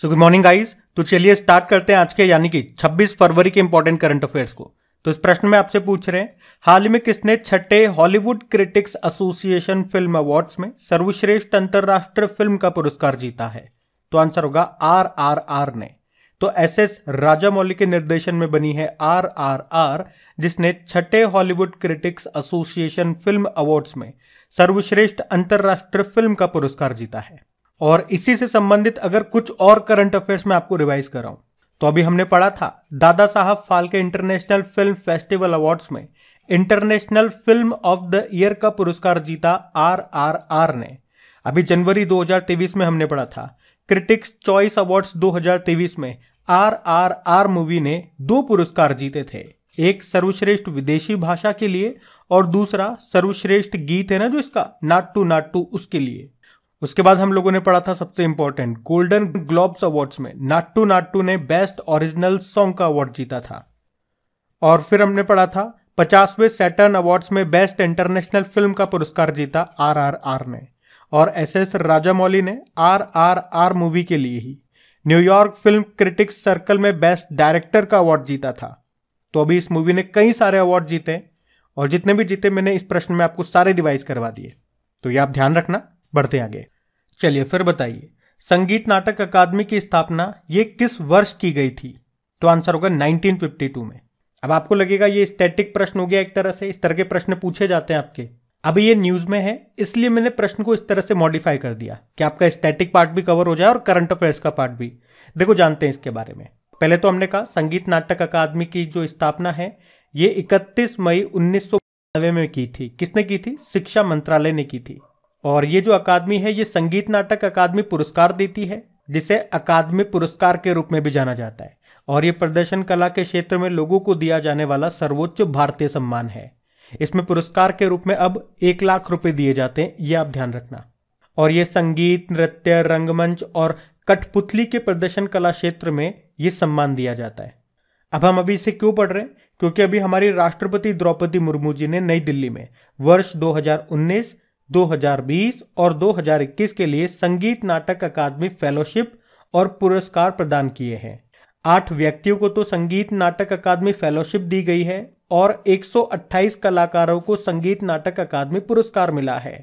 so good morning guys तो चलिए start करते हैं आज के यानी कि 26 फरवरी के इंपॉर्टेंट करंट अफेयर्स को तो इस प्रश्न में आपसे पूछ रहे हैं हाल ही में किसने छठे Hollywood critics association film awards में सर्वश्रेष्ठ अंतर्राष्ट्रीय फिल्म का पुरस्कार जीता है तो आंसर होगा आर आर आर ने तो एस एस राजामौली के निर्देशन में बनी है आर आर आर जिसने छठे Hollywood critics association film awards में सर्वश्रेष्ठ अंतर्राष्ट्रीय फिल्म का पुरस्कार जीता है और इसी से संबंधित अगर कुछ और करंट अफेयर्स में आपको रिवाइज हूं तो अभी हमने पढ़ा था Dada Saheb Phalke international film festival awards में international film of the year का पुरस्कार जीता आर आर आर ने अभी जनवरी 2023 में हमने पढ़ा था क्रिटिक्स चॉइस अवार्ड्स 2023 में आर आर आर मूवी ने दो पुरस्कार जीते थे एक सर्वश्रेष्ठ विदेशी भाषा के लिए और दूसरा सर्वश्रेष्ठ गीत है ना जो इसका नाट टू नाट टू उसके लिए उसके बाद हम लोगों ने पढ़ा था सबसे इंपॉर्टेंट गोल्डन ग्लोब्स अवार्ड्स में नाट्टू नाट्टू ने बेस्ट ओरिजिनल सॉन्ग का अवार्ड जीता था और फिर हमने पढ़ा था पचासवें सैटर्न अवार्ड्स में बेस्ट इंटरनेशनल फिल्म का पुरस्कार जीता आर आर आर ने और एस एस राजामौली ने आर आर आर मूवी के लिए ही न्यूयॉर्क फिल्म क्रिटिक्स सर्कल में बेस्ट डायरेक्टर का अवार्ड जीता था तो अभी इस मूवी ने कई सारे अवार्ड जीते और जितने भी जीते मैंने इस प्रश्न में आपको सारे रिवाइज करवा दिए तो ये आप ध्यान रखना बढ़ते आगे चलिए फिर बताइए संगीत नाटक अकादमी की स्थापना ये किस वर्ष की गई थी तो आंसर होगा 1952 में अब आपको लगेगा ये स्टैटिक प्रश्न हो गया एक तरह से इस तरह के प्रश्न पूछे जाते हैं आपके अभी ये न्यूज में है इसलिए मैंने प्रश्न को इस तरह से मॉडिफाई कर दिया कि आपका स्टैटिक पार्ट भी कवर हो जाए और करंट अफेयर्स का पार्ट भी देखो जानते हैं इसके बारे में पहले तो हमने कहा संगीत नाटक अकादमी की जो स्थापना है ये 31 मई उन्नीस में की थी किसने की थी शिक्षा मंत्रालय ने की थी और ये जो अकादमी है ये संगीत नाटक अकादमी पुरस्कार देती है जिसे अकादमी पुरस्कार के रूप में भी जाना जाता है और ये प्रदर्शन कला के क्षेत्र में लोगों को दिया जाने वाला सर्वोच्च भारतीय सम्मान है इसमें पुरस्कार के रूप में अब एक लाख रुपए दिए जाते हैं ये आप ध्यान रखना और ये संगीत नृत्य रंगमंच और कठपुतली के प्रदर्शन कला क्षेत्र में ये सम्मान दिया जाता है अब हम अभी इसे क्यों पढ़ रहे हैं क्योंकि अभी हमारी राष्ट्रपति द्रौपदी मुर्मू जी ने नई दिल्ली में वर्ष 2019 2020 और 2021 के लिए संगीत नाटक अकादमी फेलोशिप और पुरस्कार प्रदान किए हैं आठ व्यक्तियों को तो संगीत नाटक अकादमी फेलोशिप दी गई है और 128 कलाकारों को संगीत नाटक अकादमी पुरस्कार मिला है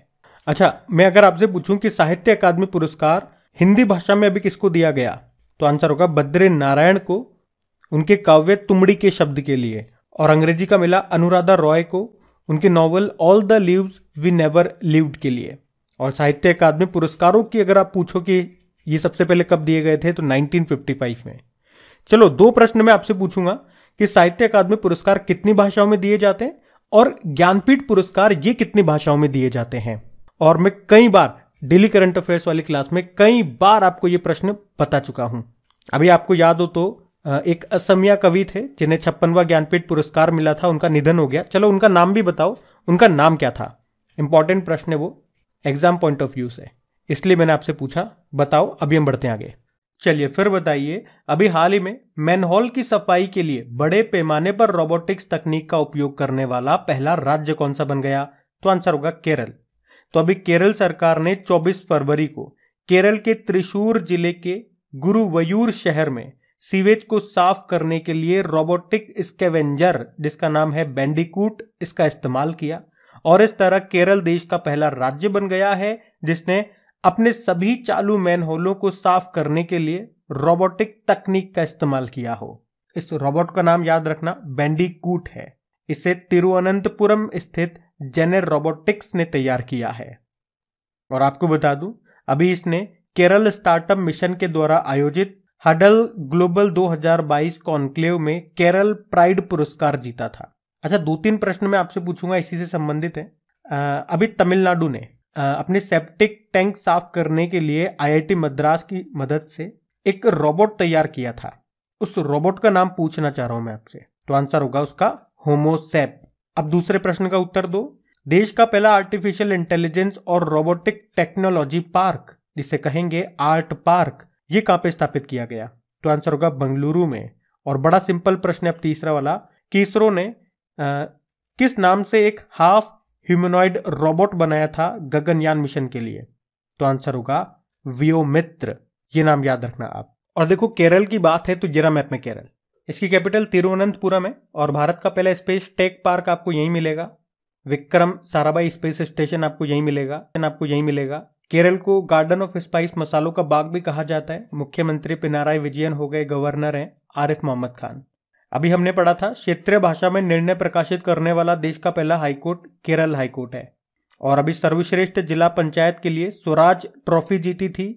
अच्छा मैं अगर आपसे पूछूं कि साहित्य अकादमी पुरस्कार हिंदी भाषा में अभी किसको दिया गया तो आंसर होगा बद्रे नारायण को उनके काव्य तुमड़ी के शब्द के लिए और अंग्रेजी का मिला अनुराधा रॉय को उनके novel all the lives we never lived के लिए और साहित्य अकादमी पुरस्कारों की अगर आप पूछो कि ये सबसे पहले कब दिए गए थे तो 1955 में चलो दो प्रश्न मैं आपसे पूछूंगा कि साहित्य अकादमी पुरस्कार कितनी भाषाओं में दिए जाते हैं और ज्ञानपीठ पुरस्कार ये कितनी भाषाओं में दिए जाते हैं और मैं कई बार डेली करंट अफेयर्स वाली क्लास में कई बार आपको ये प्रश्न बता चुका हूं अभी आपको याद हो तो एक असमिया कवि थे जिन्हें छप्पनवा ज्ञानपीठ पुरस्कार मिला था उनका निधन हो गया चलो उनका नाम भी बताओ उनका नाम क्या था इंपॉर्टेंट प्रश्न है वो एग्जाम पॉइंट ऑफ व्यू से इसलिए मैंने आपसे पूछा बताओ अभी हम बढ़ते हैं आगे चलिए फिर बताइए अभी हाल ही में मैनहॉल की सफाई के लिए बड़े पैमाने पर रोबोटिक्स तकनीक का उपयोग करने वाला पहला राज्य कौन सा बन गया तो आंसर होगा केरल तो अभी केरल सरकार ने 24 फरवरी को केरल के त्रिशूर जिले के गुरुवयूर शहर में सीवेज को साफ करने के लिए रोबोटिक स्केवेंजर जिसका नाम है बैंडिकूट इसका इस्तेमाल किया और इस तरह केरल देश का पहला राज्य बन गया है जिसने अपने सभी चालू मैनहोलों को साफ करने के लिए रोबोटिक तकनीक का इस्तेमाल किया हो इस रोबोट का नाम याद रखना बैंडिकूट है इसे तिरुअनंतपुरम स्थित जेनर रोबोटिक्स ने तैयार किया है और आपको बता दूं अभी इसने केरल स्टार्टअप मिशन के द्वारा आयोजित हडल ग्लोबल 2022 कॉन्क्लेव में केरल प्राइड पुरस्कार जीता था अच्छा दो तीन प्रश्न मैं आपसे पूछूंगा इसी से संबंधित है आ, अभी तमिलनाडु ने आ, अपने सेप्टिक टैंक साफ करने के लिए आईआईटी मद्रास की मदद से एक रोबोट तैयार किया था उस रोबोट का नाम पूछना चाह रहा हूं मैं आपसे तो आंसर होगा उसका होमोसेप अब दूसरे प्रश्न का उत्तर दो देश का पहला आर्टिफिशियल इंटेलिजेंस और रोबोटिक टेक्नोलॉजी पार्क जिसे कहेंगे आर्ट पार्क ये कहाँ पे स्थापित किया गया तो आंसर होगा बंगलुरु में और बड़ा सिंपल प्रश्न है अब तीसरा वाला कि इसरो ने आ, किस नाम से एक हाफ ह्यूमनॉइड रोबोट बनाया था गगनयान मिशन के लिए तो आंसर होगा वियोमित्र ये नाम याद रखना आप और देखो केरल की बात है तो जरा मैप में केरल इसकी कैपिटल तिरुवनंतपुरम है और भारत का पहला स्पेस टेक पार्क आपको यहीं मिलेगा विक्रम साराबाई स्पेस स्टेशन आपको यहीं मिलेगा आपको यहीं मिलेगा केरल को गार्डन ऑफ स्पाइस मसालों का बाग भी कहा जाता है मुख्यमंत्री पिनाराई विजयन हो गए गवर्नर हैं आरिफ मोहम्मद खान अभी हमने पढ़ा था क्षेत्रीय भाषा में निर्णय प्रकाशित करने वाला देश का पहला हाईकोर्ट केरल हाईकोर्ट है और अभी सर्वश्रेष्ठ जिला पंचायत के लिए स्वराज ट्रॉफी जीती थी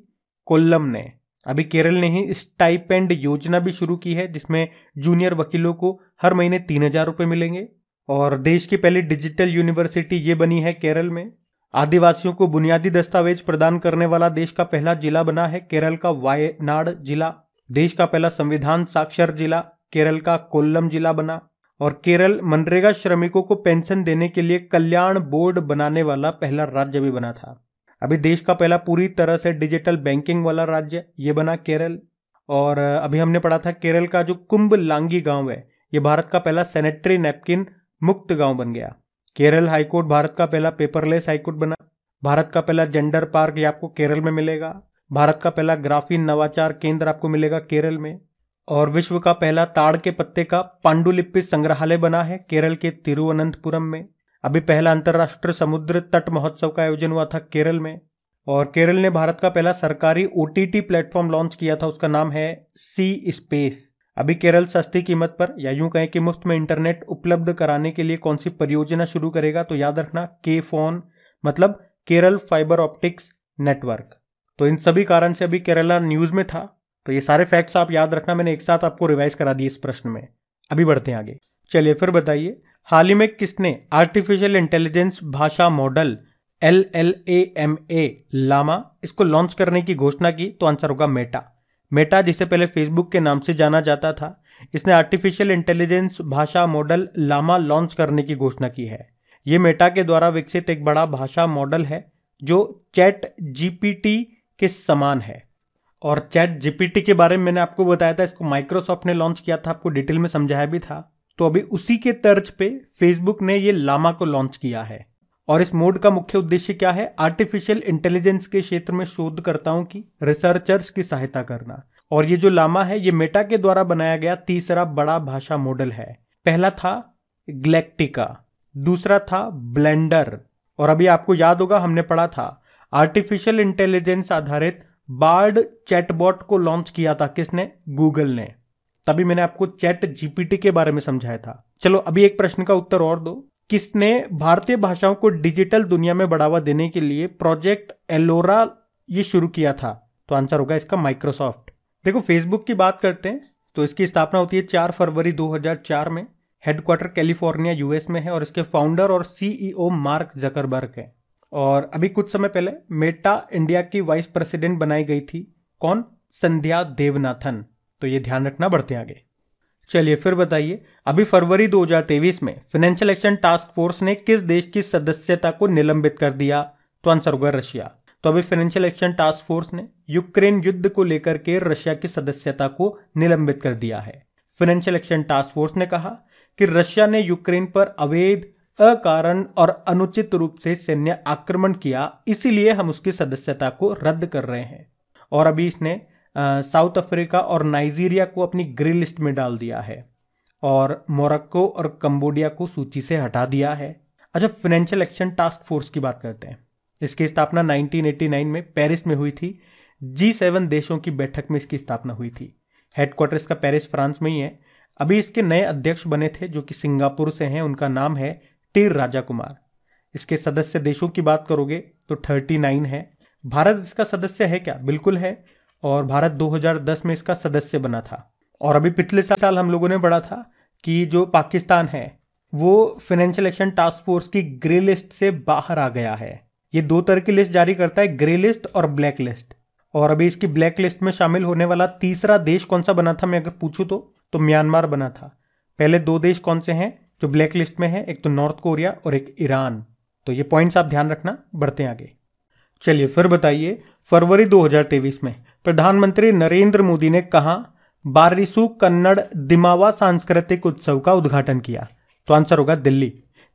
कोल्लम ने अभी केरल ने ही स्टाइपेंड योजना भी शुरू की है जिसमें जूनियर वकीलों को हर महीने तीन हजार रुपये मिलेंगे और देश की पहली डिजिटल यूनिवर्सिटी ये बनी है केरल में आदिवासियों को बुनियादी दस्तावेज प्रदान करने वाला देश का पहला जिला बना है केरल का वायनाड जिला देश का पहला संविधान साक्षर जिला केरल का कोल्लम जिला बना और केरल मनरेगा श्रमिकों को पेंशन देने के लिए कल्याण बोर्ड बनाने वाला पहला राज्य भी बना था अभी देश का पहला पूरी तरह से डिजिटल बैंकिंग वाला राज्य ये बना केरल और अभी हमने पढ़ा था केरल का जो कुंभ लांगी गांव है ये भारत का पहला सैनिटरी नैपकिन मुक्त गांव बन गया केरल हाईकोर्ट भारत का पहला पेपरलेस हाईकोर्ट बना भारत का पहला जेंडर पार्क ये आपको केरल में मिलेगा भारत का पहला ग्राफीन नवाचार केंद्र आपको मिलेगा केरल में और विश्व का पहला ताड़ के पत्ते का पांडुलिपि संग्रहालय बना है केरल के तिरुवनंतपुरम में अभी पहला अंतर्राष्ट्रीय समुद्र तट महोत्सव का आयोजन हुआ था केरल में और केरल ने भारत का पहला सरकारी ओ टी प्लेटफॉर्म लॉन्च किया था उसका नाम है सी स्पेस अभी केरल सस्ती कीमत पर या यूं कहें कि मुफ्त में इंटरनेट उपलब्ध कराने के लिए कौन सी परियोजना शुरू करेगा तो याद रखना के फोन मतलब केरल फाइबर ऑप्टिक्स नेटवर्क तो इन सभी कारण से अभी केरला न्यूज में था तो ये सारे फैक्ट्स आप याद रखना मैंने एक साथ आपको रिवाइज करा दिए इस प्रश्न में अभी बढ़ते हैं आगे चलिए फिर बताइए हाल ही में किसने आर्टिफिशियल इंटेलिजेंस भाषा model L L A M A Llama इसको लॉन्च करने की घोषणा की तो आंसर होगा मेटा मेटा जिसे पहले फेसबुक के नाम से जाना जाता था इसने आर्टिफिशियल इंटेलिजेंस भाषा मॉडल लामा लॉन्च करने की घोषणा की है ये मेटा के द्वारा विकसित एक बड़ा भाषा मॉडल है जो चैट जीपीटी के समान है और चैट जीपीटी के बारे में मैंने आपको बताया था इसको माइक्रोसॉफ्ट ने लॉन्च किया था आपको डिटेल में समझाया भी था तो अभी उसी के तर्ज पे फेसबुक ने ये लामा को लॉन्च किया है और इस मोड का मुख्य उद्देश्य क्या है आर्टिफिशियल इंटेलिजेंस के क्षेत्र में शोधकर्ताओं की रिसर्चर्स की सहायता करना और ये जो लामा है ये मेटा के द्वारा बनाया गया तीसरा बड़ा भाषा मॉडल है पहला था ग्लेक्टिका दूसरा था ब्लेंडर और अभी आपको याद होगा हमने पढ़ा था आर्टिफिशियल इंटेलिजेंस आधारित बार्ड चैटबॉट को लॉन्च किया था किसने गूगल ने तभी मैंने आपको चैट जीपीटी के बारे में समझाया था चलो अभी एक प्रश्न का उत्तर और दो किसने भारतीय भाषाओं को डिजिटल दुनिया में बढ़ावा देने के लिए प्रोजेक्ट एलोरा ये शुरू किया था तो आंसर होगा इसका माइक्रोसॉफ्ट देखो फेसबुक की बात करते हैं तो इसकी स्थापना होती है चार फरवरी 2004 में हेडक्वार्टर कैलिफोर्निया यूएस में है और इसके फाउंडर और सीईओ मार्क जकरबर्ग है और अभी कुछ समय पहले मेटा इंडिया की वाइस प्रेसिडेंट बनाई गई थी कौन संध्या देवनाथन तो ये ध्यान रखना बढ़ते आगे चलिए फिर बताइए अभी फरवरी 2023 में फाइनेंशियल एक्शन टास्क फोर्स ने किस देश की सदस्यता को निलंबित कर दिया तो आंसर होगा रशिया तो अभी फाइनेंशियल एक्शन टास्क फोर्स ने यूक्रेन युद्ध को लेकर के रशिया की सदस्यता को निलंबित कर दिया है फाइनेंशियल एक्शन टास्क फोर्स ने कहा कि रशिया ने यूक्रेन पर अवैध अकारण और अनुचित रूप से सैन्य आक्रमण किया इसीलिए हम उसकी सदस्यता को रद्द कर रहे हैं और अभी इसने साउथ अफ्रीका और नाइजीरिया को अपनी ग्रे लिस्ट में डाल दिया है और मोरक्को और कंबोडिया को सूची से हटा दिया है अच्छा फाइनेंशियल एक्शन टास्क फोर्स की बात करते हैं इसकी स्थापना 1989 में पेरिस में हुई थी जी सेवन देशों की बैठक में इसकी स्थापना हुई थी हेडक्वार्टर इसका पेरिस फ्रांस में ही है अभी इसके नए अध्यक्ष बने थे जो कि सिंगापुर से हैं उनका नाम है टीर राजा कुमार इसके सदस्य देशों की बात करोगे तो थर्टी नाइन है भारत इसका सदस्य है क्या बिल्कुल है और भारत 2010 में इसका सदस्य बना था और अभी पिछले साल हम लोगों ने पढ़ा था कि जो पाकिस्तान है वो फाइनेंशियल एक्शन टास्क फोर्स की ग्रे लिस्ट से बाहर आ गया है ये दो तरह की लिस्ट जारी करता है ग्रे लिस्ट और ब्लैक लिस्ट और अभी इसकी ब्लैक लिस्ट में शामिल होने वाला तीसरा देश कौन सा बना था मैं अगर पूछूँ तो तो म्यांमार बना था पहले दो देश कौन से हैं जो ब्लैक लिस्ट में है एक तो नॉर्थ कोरिया और एक ईरान तो ये पॉइंट्स आप ध्यान रखना बढ़ते आगे चलिए फिर बताइए फरवरी दो में प्रधानमंत्री नरेंद्र मोदी ने कहा बारिसू कन्नड़ दिमावा सांस्कृतिक उत्सव का उद्घाटन किया तो आंसर होगा दिल्ली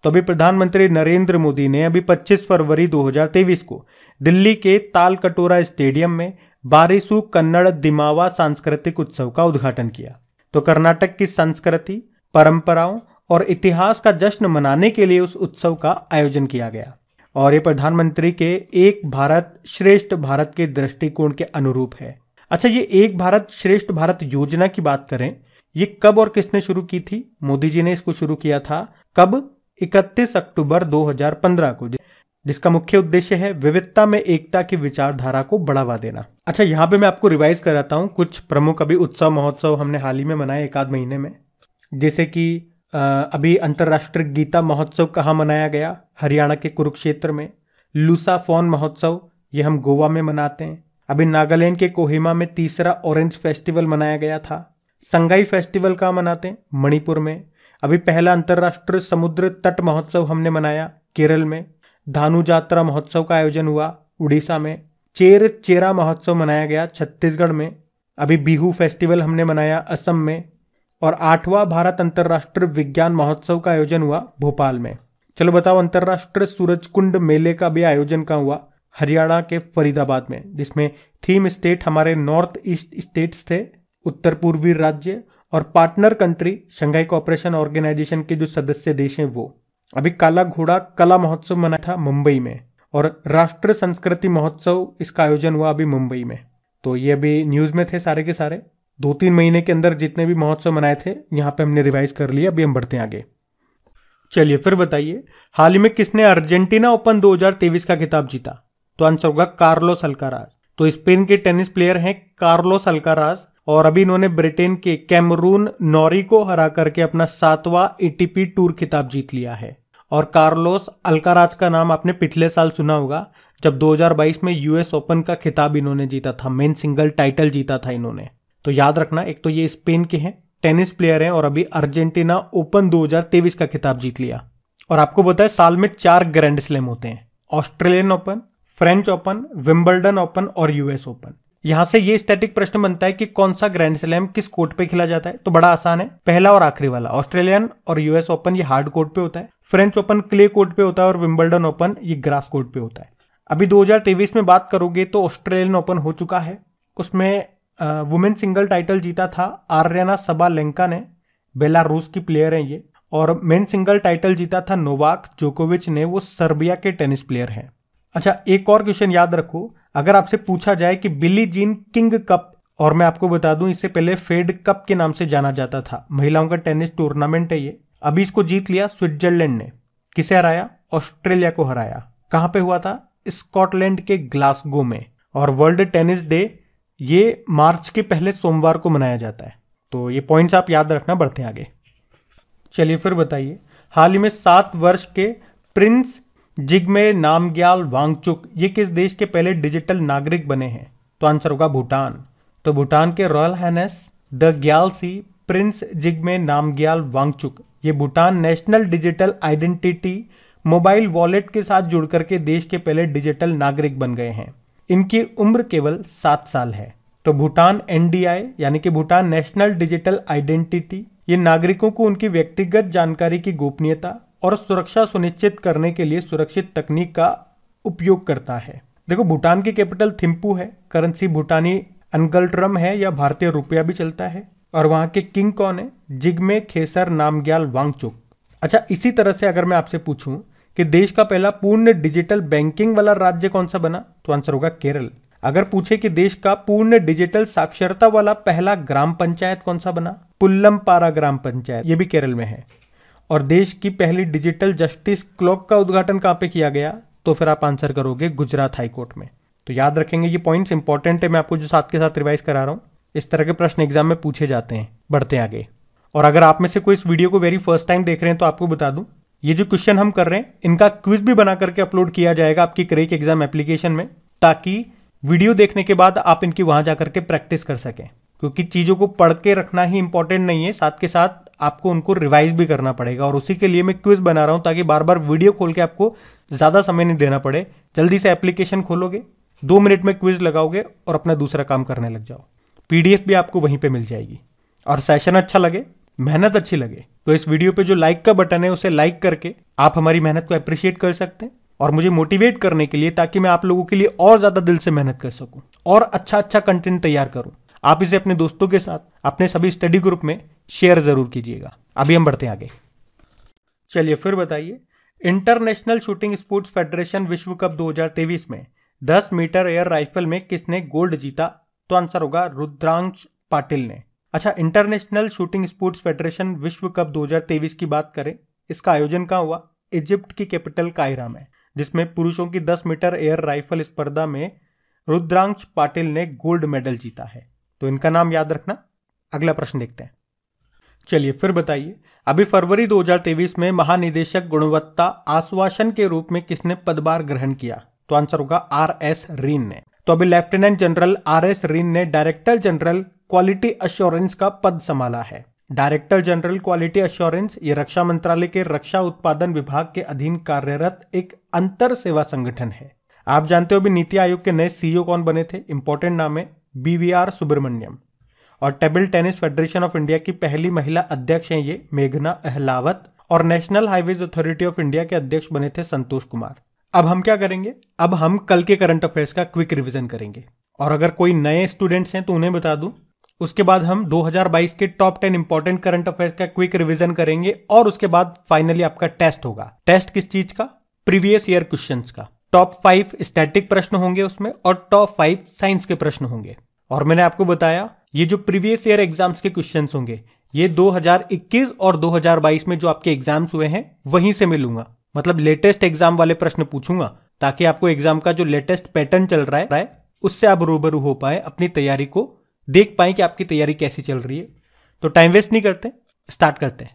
तो अभी प्रधानमंत्री नरेंद्र मोदी ने अभी 25 फरवरी 2023 को दिल्ली के तालकटोरा स्टेडियम में बारिसू कन्नड़ दिमावा सांस्कृतिक उत्सव का उद्घाटन किया तो कर्नाटक की संस्कृति परंपराओं और इतिहास का जश्न मनाने के लिए उस उत्सव का आयोजन किया गया और ये प्रधानमंत्री के एक भारत श्रेष्ठ भारत के दृष्टिकोण के अनुरूप है अच्छा ये एक भारत श्रेष्ठ भारत योजना की बात करें ये कब और किसने शुरू की थी मोदी जी ने इसको शुरू किया था कब 31 अक्टूबर 2015 को जिसका मुख्य उद्देश्य है विविधता में एकता की विचारधारा को बढ़ावा देना अच्छा यहाँ पे मैं आपको रिवाइज कराता हूँ कुछ प्रमुख अभी उत्सव महोत्सव हमने हाल ही में मनाए एक आध महीने में जैसे कि अभी अंतर्राष्ट्रीय गीता महोत्सव कहाँ मनाया गया हरियाणा के कुरुक्षेत्र में लूसा फोन महोत्सव ये हम गोवा में मनाते हैं अभी नागालैंड के कोहिमा में तीसरा ऑरेंज फेस्टिवल मनाया गया था संगाई फेस्टिवल कहाँ मनाते हैं मणिपुर में अभी पहला अंतर्राष्ट्रीय समुद्र तट महोत्सव हमने मनाया केरल में धानु जात्रा महोत्सव का आयोजन हुआ उड़ीसा में चेर चेरा महोत्सव मनाया गया छत्तीसगढ़ में अभी बिहू फेस्टिवल हमने मनाया असम में और आठवां भारत अंतर्राष्ट्रीय विज्ञान महोत्सव का आयोजन हुआ भोपाल में चलो बताओ अंतर्राष्ट्रीय कुंड मेले का भी आयोजन कहाँ हुआ हरियाणा के फरीदाबाद में जिसमें थीम स्टेट हमारे नॉर्थ ईस्ट स्टेट्स थे उत्तर पूर्वी राज्य और partner country Shanghai cooperation organisation के जो सदस्य देश हैं वो अभी काला घोड़ा कला महोत्सव मना था मुंबई में और राष्ट्रीय संस्कृति महोत्सव इसका आयोजन हुआ अभी मुंबई में तो ये अभी न्यूज़ में थे सारे के सारे दो तीन महीने के अंदर जितने भी महोत्सव मनाए थे यहाँ पे हमने रिवाइज कर लिया अभी हम बढ़ते हैं आगे चलिए फिर बताइए हाल ही में किसने अर्जेंटीना ओपन 2023 का खिताब जीता तो आंसर होगा कार्लोस अल्काराज तो स्पेन के टेनिस प्लेयर हैं कार्लोस अल्काराज और अभी इन्होंने ब्रिटेन के कैमरून नॉरी को हरा करके अपना सातवां एटीपी टूर खिताब जीत लिया है और कार्लोस अल्काराज का नाम आपने पिछले साल सुना होगा जब 2022 में यूएस ओपन का खिताब इन्होंने जीता था मेन सिंगल टाइटल जीता था इन्होंने तो याद रखना एक तो ये स्पेन के हैं टेनिस प्लेयर हैं और अभी अर्जेंटीना ओपन 2023 का खिताब जीत लिया और आपको बताए साल में चार ग्रैंड स्लैम होते हैं Australian open French open Wimbledon open और यूएस ओपन यहां से ये स्टैटिक प्रश्न बनता है कि कौन सा ग्रैंड स्लैम किस कोर्ट पे खेला जाता है तो बड़ा आसान है पहला और आखिरी वाला ऑस्ट्रेलियन और यूएस ओपन ये हार्ड कोर्ट पे होता है फ्रेंच ओपन क्ले कोर्ट पे होता है और विम्बल्डन ओपन ये ग्रास कोर्ट पे होता है अभी 2023 में बात करोगे तो ऑस्ट्रेलियन ओपन हो चुका है उसमें वुमेन सिंगल टाइटल जीता था आर्यना सबालेंका ने बेलारूस की प्लेयर हैं ये और मेन सिंगल टाइटल जीता था नोवाक जोकोविच ने वो सर्बिया के टेनिस प्लेयर हैं अच्छा एक और क्वेश्चन याद रखो अगर आपसे पूछा जाए कि बिली जीन किंग कप और मैं आपको बता दूं इससे पहले फेड कप के नाम से जाना जाता था महिलाओं का टेनिस टूर्नामेंट है ये अभी इसको जीत लिया स्विट्जरलैंड ने किसे हराया ऑस्ट्रेलिया को हराया कहां पे हुआ था स्कॉटलैंड के ग्लासगो में और वर्ल्ड टेनिस डे ये मार्च के पहले सोमवार को मनाया जाता है तो ये पॉइंट्स आप याद रखना बढ़ते हैं आगे चलिए फिर बताइए हाल ही में सात वर्ष के प्रिंस जिग्मे नामग्याल वांगचुक ये किस देश के पहले डिजिटल नागरिक बने हैं तो आंसर होगा भूटान तो भूटान के royal highness the Gyalsey prince Jigme Namgyal Wangchuck ये Bhutan national digital identity mobile wallet के साथ जुड़ करके देश के पहले डिजिटल नागरिक बन गए हैं इनकी उम्र केवल सात साल है तो भूटान एनडीआई यानी कि भूटान नेशनल डिजिटल आइडेंटिटी ये नागरिकों को उनकी व्यक्तिगत जानकारी की गोपनीयता और सुरक्षा सुनिश्चित करने के लिए सुरक्षित तकनीक का उपयोग करता है देखो भूटान की कैपिटल थिम्पू है करेंसी भूटानी अनगल्ट्रम है या भारतीय रुपया भी चलता है और वहां के किंग कौन है जिगमे खेसर नामग्याल वांगचुक अच्छा इसी तरह से अगर मैं आपसे पूछूं कि देश का पहला पूर्ण डिजिटल बैंकिंग वाला राज्य कौन सा बना तो आंसर होगा केरल अगर पूछे कि देश का पूर्ण डिजिटल साक्षरता वाला पहला ग्राम पंचायत कौन सा बना पुल्लम पारा ग्राम पंचायत ये भी केरल में है और देश की पहली डिजिटल जस्टिस क्लॉक का उद्घाटन कहां पे किया गया तो फिर आप आंसर करोगे गुजरात हाईकोर्ट में तो याद रखेंगे ये पॉइंट्स इंपॉर्टेंट है मैं आपको जो साथ के साथ रिवाइज करा रहा हूं इस तरह के प्रश्न एग्जाम में पूछे जाते हैं बढ़ते आगे और अगर आप में से कोई इस वीडियो को वेरी फर्स्ट टाइम देख रहे हैं तो आपको बता दूं ये जो क्वेश्चन हम कर रहे हैं इनका क्विज भी बना करके अपलोड किया जाएगा आपकी क्रेक एग्जाम एप्लीकेशन में ताकि वीडियो देखने के बाद आप इनकी वहां जा करके प्रैक्टिस कर सकें क्योंकि चीज़ों को पढ़ के रखना ही इंपॉर्टेंट नहीं है साथ के साथ आपको उनको रिवाइज भी करना पड़ेगा और उसी के लिए मैं क्विज बना रहा हूँ ताकि बार बार वीडियो खोल के आपको ज़्यादा समय नहीं देना पड़े जल्दी से एप्लीकेशन खोलोगे दो मिनट में क्विज लगाओगे और अपना दूसरा काम करने लग जाओ पीडीएफ भी आपको वहीं पर मिल जाएगी और सेशन अच्छा लगे मेहनत अच्छी लगे तो इस वीडियो पे जो लाइक का बटन है उसे लाइक करके आप हमारी मेहनत को अप्रिशिएट कर सकते हैं और मुझे मोटिवेट करने के लिए ताकि मैं आप लोगों के लिए और ज़्यादा दिल से मेहनत कर सकूं और अच्छा अच्छा कंटेंट तैयार करूं आप इसे अपने दोस्तों के साथ अपने सभी स्टडी ग्रुप में शेयर ज़रूर कीजिएगा अभी हम बढ़ते हैं आगे चलिए फिर बताइए इंटरनेशनल शूटिंग स्पोर्ट्स फेडरेशन विश्व कप 2023 में 10 मीटर एयर राइफल में किसने गोल्ड जीता तो आंसर होगा रुद्रांश पाटिल ने अच्छा इंटरनेशनल शूटिंग स्पोर्ट्स फेडरेशन विश्व कप 2023 की बात करें इसका आयोजन कहाँ हुआ इजिप्ट की कैपिटल कायरा में जिसमें पुरुषों की 10 मीटर एयर राइफल स्पर्धा में रुद्रांश पाटिल ने गोल्ड मेडल जीता है तो इनका नाम याद रखना अगला प्रश्न देखते हैं चलिए फिर बताइए अभी फरवरी 2023 में महानिदेशक गुणवत्ता आश्वासन के रूप में किसने पदभार ग्रहण किया तो आंसर होगा आर एस रीन ने तो अभी lieutenant general R S Reen ने डायरेक्टर जनरल क्वालिटी अश्योरेंस का पद संभाला है डायरेक्टर जनरल क्वालिटी अश्योरेंस ये रक्षा मंत्रालय के रक्षा उत्पादन विभाग के अधीन कार्यरत एक अंतर सेवा संगठन है आप जानते हो भी नीति आयोग के नए सीईओ कौन बने थे इंपॉर्टेंट नाम है बीवीआर सुब्रमण्यम और table tennis federation of India की पहली महिला अध्यक्ष हैं ये मेघना अहलावत और national highways authority of India के अध्यक्ष बने थे संतोष कुमार अब हम क्या करेंगे अब हम कल के करंट अफेयर्स का क्विक रिवीजन करेंगे और अगर कोई नए स्टूडेंट्स हैं तो उन्हें बता दूं उसके बाद हम 2022 के टॉप 10 इंपॉर्टेंट करंट अफेयर्स का क्विक रिवीजन करेंगे और उसके बाद फाइनली आपका टेस्ट होगा टेस्ट किस चीज का प्रीवियस ईयर क्वेश्चन का टॉप फाइव स्टैटिक प्रश्न होंगे उसमें और टॉप फाइव साइंस के प्रश्न होंगे और मैंने आपको बताया ये जो प्रीवियस ईयर एग्जाम्स के क्वेश्चन होंगे ये 2021 और 2022 में जो आपके एग्जाम्स हुए हैं वहीं से मिलूंगा मतलब लेटेस्ट एग्जाम वाले प्रश्न पूछूंगा ताकि आपको एग्जाम का जो लेटेस्ट पैटर्न चल रहा है उससे आप रूबरू हो पाए अपनी तैयारी को देख पाए कि आपकी तैयारी कैसी चल रही है तो टाइम वेस्ट नहीं करते स्टार्ट करते हैं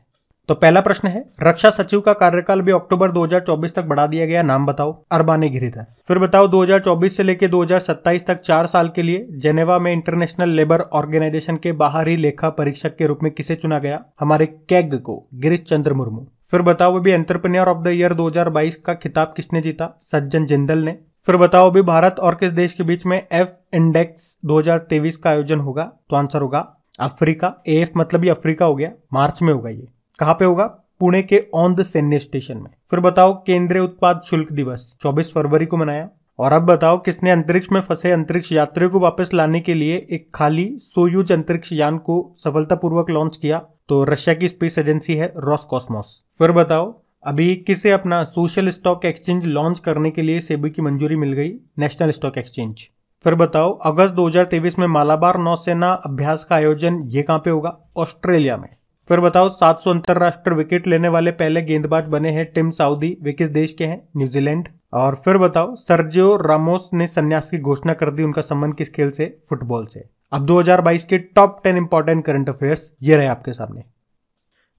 तो पहला प्रश्न है रक्षा सचिव का कार्यकाल भी अक्टूबर 2024 तक बढ़ा दिया गया नाम बताओ अरबाने घिरी था फिर बताओ 2024 से लेकर 2027 तक चार साल के लिए जेनेवा में इंटरनेशनल लेबर ऑर्गेनाइजेशन के बाहरी लेखा परीक्षक के रूप में किसे चुना गया हमारे कैग को गिरीश चंद्र मुर्मू फिर बताओ अभी एंटरप्रेन्योर ऑफ द ईयर 2022 का खिताब किसने जीता सज्जन जिंदल ने फिर बताओ अभी भारत और किस देश के बीच में एफ इंडेक्स 2023 का आयोजन होगा तो आंसर होगा अफ्रीका ए एफ मतलब ये अफ्रीका हो गया मार्च में होगा ये कहाँ पे होगा पुणे के ऑन द सैन्य स्टेशन में फिर बताओ केंद्रीय उत्पाद शुल्क दिवस 24 फरवरी को मनाया और अब बताओ किसने अंतरिक्ष में फंसे अंतरिक्ष यात्रियों को वापस लाने के लिए एक खाली सोयूज अंतरिक्ष यान को सफलतापूर्वक लॉन्च किया तो रशिया की स्पेस एजेंसी है रॉस कॉस्मोस फिर बताओ अभी किसे अपना सोशल स्टॉक एक्सचेंज लॉन्च करने के लिए सेबी की मंजूरी मिल गई नेशनल स्टॉक एक्सचेंज फिर बताओ अगस्त 2023 में मालाबार नौसेना अभ्यास का आयोजन ये कहाँ पे होगा ऑस्ट्रेलिया में फिर बताओ 700 अंतरराष्ट्रीय विकेट लेने वाले पहले गेंदबाज बने हैं टिम साउदी वे किस देश के हैं न्यूजीलैंड और फिर बताओ सर्जियो रामोस ने संन्यास की घोषणा कर दी उनका संबंध किस खेल से फुटबॉल से अब 2022 के टॉप 10 इंपॉर्टेंट करंट अफेयर्स ये रहे आपके सामने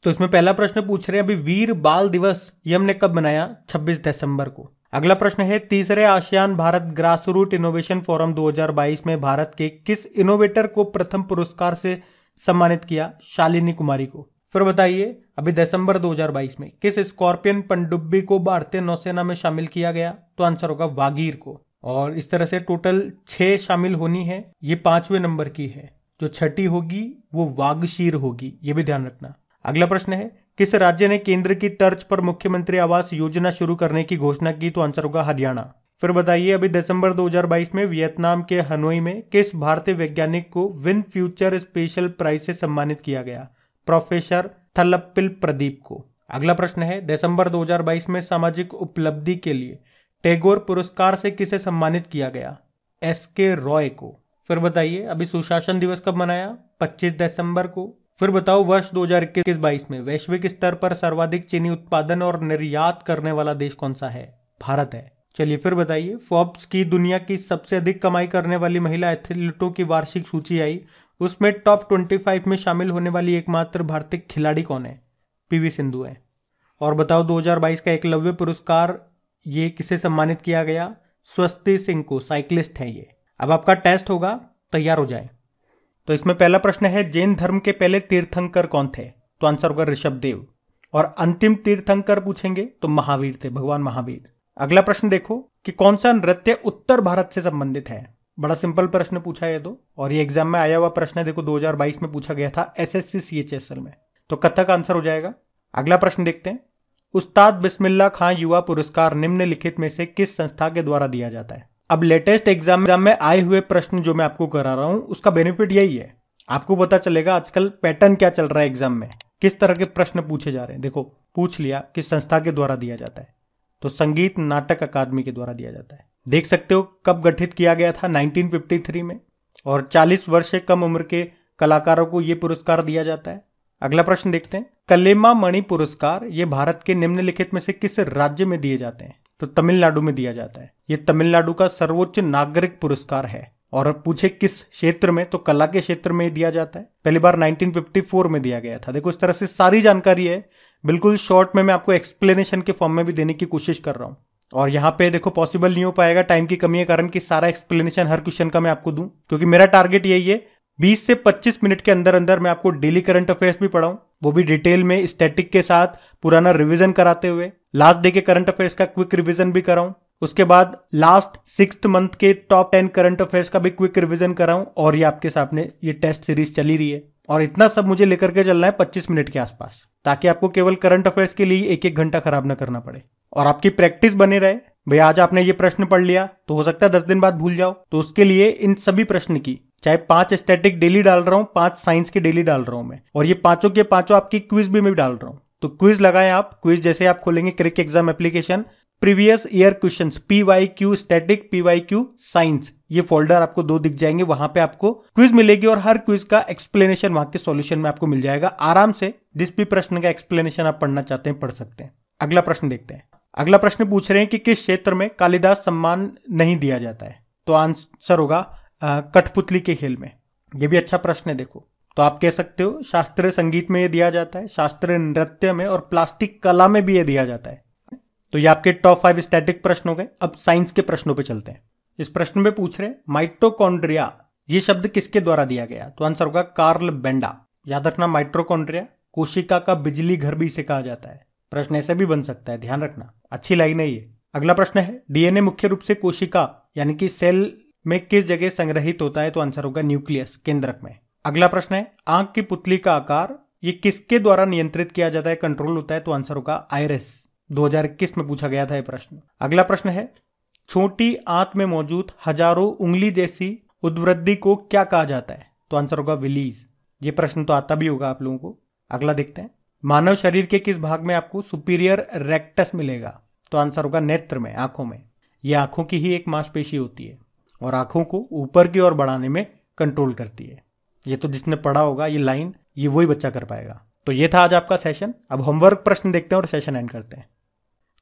तो इसमें पहला प्रश्न पूछ रहे हैं अभी वीर बाल दिवस ये हमने कब मनाया 26 दिसंबर को अगला प्रश्न है तीसरे ASEAN Bharat grass root innovation forum 2022 में भारत के किस इनोवेटर को प्रथम पुरस्कार से सम्मानित किया शालिनी कुमारी को फिर बताइए अभी दिसंबर 2022 में किस स्कॉर्पियन पनडुब्बी को भारतीय नौसेना में शामिल किया गया तो आंसर होगा वागीर को और इस तरह से टोटल छह शामिल होनी है ये पांचवें नंबर की है जो छठी होगी वो वागशीर होगी ये भी ध्यान रखना अगला प्रश्न है किस राज्य ने केंद्र की तर्ज पर मुख्यमंत्री आवास योजना शुरू करने की घोषणा की तो आंसर होगा हरियाणा फिर बताइए अभी दिसंबर 2022 में वियतनाम के हनोई में किस भारतीय वैज्ञानिक को विन फ्यूचर स्पेशल प्राइज से सम्मानित किया गया प्रोफेसर थलप्पिल प्रदीप को अगला प्रश्न है दिसंबर 2022 में सामाजिक उपलब्धि के लिए टैगोर पुरस्कार से किसे सम्मानित किया गया एस के रॉय को फिर बताइए अभी सुशासन दिवस कब मनाया 25 दिसंबर को फिर बताओ वर्ष 2021-22 में वैश्विक स्तर पर सर्वाधिक चीनी उत्पादन और निर्यात करने वाला देश कौन सा है भारत है चलिए फिर बताइए फोर्ब्स की दुनिया की सबसे अधिक कमाई करने वाली महिला एथलीटों की वार्षिक सूची आई उसमें टॉप 25 में शामिल होने वाली एकमात्र भारतीय खिलाड़ी कौन है पीवी सिंधु है और बताओ 2022 का एकलव्य पुरस्कार ये किसे सम्मानित किया गया स्वस्ति सिंह को साइकिलिस्ट है ये अब आपका टेस्ट होगा तैयार हो जाए तो इसमें पहला प्रश्न है जैन धर्म के पहले तीर्थंकर कौन थे तो आंसर होगा ऋषभ देव और अंतिम तीर्थंकर पूछेंगे तो महावीर थे भगवान महावीर अगला प्रश्न देखो कि कौन सा नृत्य उत्तर भारत से संबंधित है बड़ा सिंपल प्रश्न पूछा है तो और ये एग्जाम में आया हुआ प्रश्न है देखो 2022 में पूछा गया था S S C C H S L में तो कथक आंसर हो जाएगा अगला प्रश्न देखते हैं उस्ताद बिस्मिल्ला खान युवा पुरस्कार निम्नलिखित में से किस संस्था के द्वारा दिया जाता है अब लेटेस्ट एग्जाम में आए हुए प्रश्न जो मैं आपको करा रहा हूँ उसका बेनिफिट यही है आपको पता चलेगा आजकल पैटर्न क्या चल रहा है एग्जाम में किस तरह के प्रश्न पूछे जा रहे हैं देखो पूछ लिया किस संस्था के द्वारा दिया जाता है तो संगीत नाटक अकादमी के द्वारा दिया जाता है देख सकते हो कब गठित किया गया था 1953 में और 40 वर्ष से कम उम्र के कलाकारों को यह पुरस्कार दिया जाता है अगला प्रश्न देखते हैं कलेमा मणि पुरस्कार ये भारत के निम्नलिखित में से किस राज्य में दिए जाते हैं तो तमिलनाडु में दिया जाता है ये तमिलनाडु का सर्वोच्च नागरिक पुरस्कार है और पूछे किस क्षेत्र में तो कला के क्षेत्र में दिया जाता है पहली बार 1954 में दिया गया था देखो इस तरह से सारी जानकारी है बिल्कुल शॉर्ट में मैं आपको एक्सप्लेनेशन के फॉर्म में भी देने की कोशिश कर रहा हूं और यहाँ पे देखो पॉसिबल नहीं हो पाएगा टाइम की कमी के कारण कि सारा एक्सप्लेनेशन हर क्वेश्चन का मैं आपको दूं क्योंकि मेरा टारगेट यही है बीस से पच्चीस मिनट के अंदर अंदर मैं आपको डेली करंट अफेयर्स भी पढ़ाऊं वो भी डिटेल में स्टैटिक के साथ पुराना रिविजन कराते हुए लास्ट डे के करंट अफेयर्स का क्विक रिविजन भी कराऊं उसके बाद लास्ट सिक्स मंथ के टॉप टेन करंट अफेयर्स का भी क्विक रिविजन कराऊं और ये आपके सामने ये टेस्ट सीरीज चली रही है और इतना सब मुझे लेकर के चलना है 25 मिनट के आसपास ताकि आपको केवल करंट अफेयर्स के लिए एक एक घंटा खराब ना करना पड़े और आपकी प्रैक्टिस बने रहे भाई आज आपने ये प्रश्न पढ़ लिया तो हो सकता है दस दिन बाद भूल जाओ तो उसके लिए इन सभी प्रश्न की चाहे पांच स्टैटिक डेली डाल रहा हूँ पांच साइंस के डेली डाल रहा हूँ मैं और ये पांचों के पांचों आपकी क्विज भी मैं डाल रहा हूँ तो क्विज लगाएं आप क्विज जैसे आप खोलेंगे Crick exam application previous year question P Y Q static P Y Q science ये फोल्डर आपको दो दिख जाएंगे वहां पे आपको क्विज मिलेगी और हर क्विज का एक्सप्लेनेशन वहां के सॉल्यूशन में आपको मिल जाएगा आराम से जिस भी प्रश्न का एक्सप्लेनेशन आप पढ़ना चाहते हैं पढ़ सकते हैं अगला प्रश्न देखते हैं अगला प्रश्न पूछ रहे हैं कि किस क्षेत्र में कालिदास सम्मान नहीं दिया जाता है तो आंसर होगा कठपुतली के खेल में यह भी अच्छा प्रश्न है देखो तो आप कह सकते हो शास्त्रीय संगीत में यह दिया जाता है शास्त्रीय नृत्य में और प्लास्टिक कला में भी यह दिया जाता है तो ये आपके टॉप फाइव स्टैटिक प्रश्न हो गए अब साइंस के प्रश्नों पर चलते हैं इस प्रश्न में पूछ रहे माइटोकॉन्ड्रिया ये शब्द किसके द्वारा दिया गया तो आंसर होगा कार्ल बेंडा याद रखना माइट्रोकॉन्ड्रिया कोशिका का बिजली घर भी इसे कहा जाता है प्रश्न ऐसे भी बन सकता है ध्यान रखना अच्छी लाइन है ये अगला प्रश्न है डीएनए मुख्य रूप से कोशिका यानी कि सेल में किस जगह संग्रहित होता है तो आंसर होगा न्यूक्लियस केंद्रक में अगला प्रश्न है आंख की पुतली का आकार ये किसके द्वारा नियंत्रित किया जाता है कंट्रोल होता है तो आंसर होगा आयरस दो में पूछा गया था यह प्रश्न अगला प्रश्न है छोटी आंत में मौजूद हजारों उंगली जैसी उद्वृद्धि को क्या कहा जाता है तो आंसर होगा विलीज ये प्रश्न तो आता भी होगा आप लोगों को अगला देखते हैं मानव शरीर के किस भाग में आपको सुपीरियर रेक्टस मिलेगा तो आंसर होगा नेत्र में आंखों में यह आंखों की ही एक मांसपेशी होती है और आंखों को ऊपर की ओर बढ़ाने में कंट्रोल करती है ये तो जिसने पढ़ा होगा ये लाइन ये वही बच्चा कर पाएगा तो ये था आज आपका सेशन अब होमवर्क प्रश्न देखते हैं और सेशन एंड करते हैं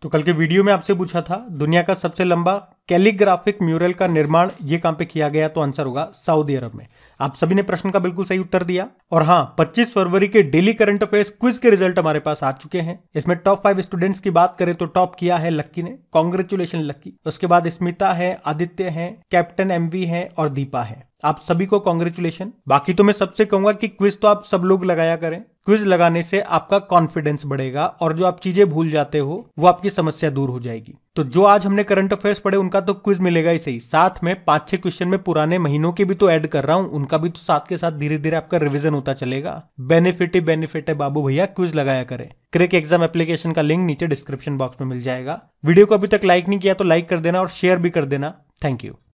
तो कल के वीडियो में आपसे पूछा था दुनिया का सबसे लंबा कैलीग्राफिक म्यूरल का निर्माण ये काम पे किया गया तो आंसर होगा सऊदी अरब में आप सभी ने प्रश्न का बिल्कुल सही उत्तर दिया और हाँ 25 फरवरी के डेली करंट अफेयर्स क्विज के रिजल्ट हमारे पास आ चुके हैं इसमें टॉप फाइव स्टूडेंट्स की बात करें तो टॉप किया है लक्की ने कॉन्ग्रेचुलेशन लक्की उसके बाद स्मिता है आदित्य है कैप्टन एम है और दीपा है आप सभी को कॉन्ग्रेचुलेशन बाकी तो मैं सबसे कहूंगा कि क्विज तो आप सब लोग लगाया करें क्विज लगाने से आपका कॉन्फिडेंस बढ़ेगा और जो आप चीजें भूल जाते हो वो आपकी समस्या दूर हो जाएगी तो जो आज हमने करंट अफेयर्स पढ़े उनका तो क्विज मिलेगा ही सही साथ में पांच छह क्वेश्चन में पुराने महीनों के भी तो ऐड कर रहा हूं उनका भी तो साथ के साथ धीरे धीरे आपका रिवीजन होता चलेगा बेनिफिट ही बेनिफिट है बाबू भैया क्विज लगाया करें क्रिक एग्जाम एप्लीकेशन का लिंक नीचे डिस्क्रिप्शन बॉक्स में मिल जाएगा वीडियो को अभी तक लाइक नहीं किया तो लाइक कर देना और शेयर भी कर देना थैंक यू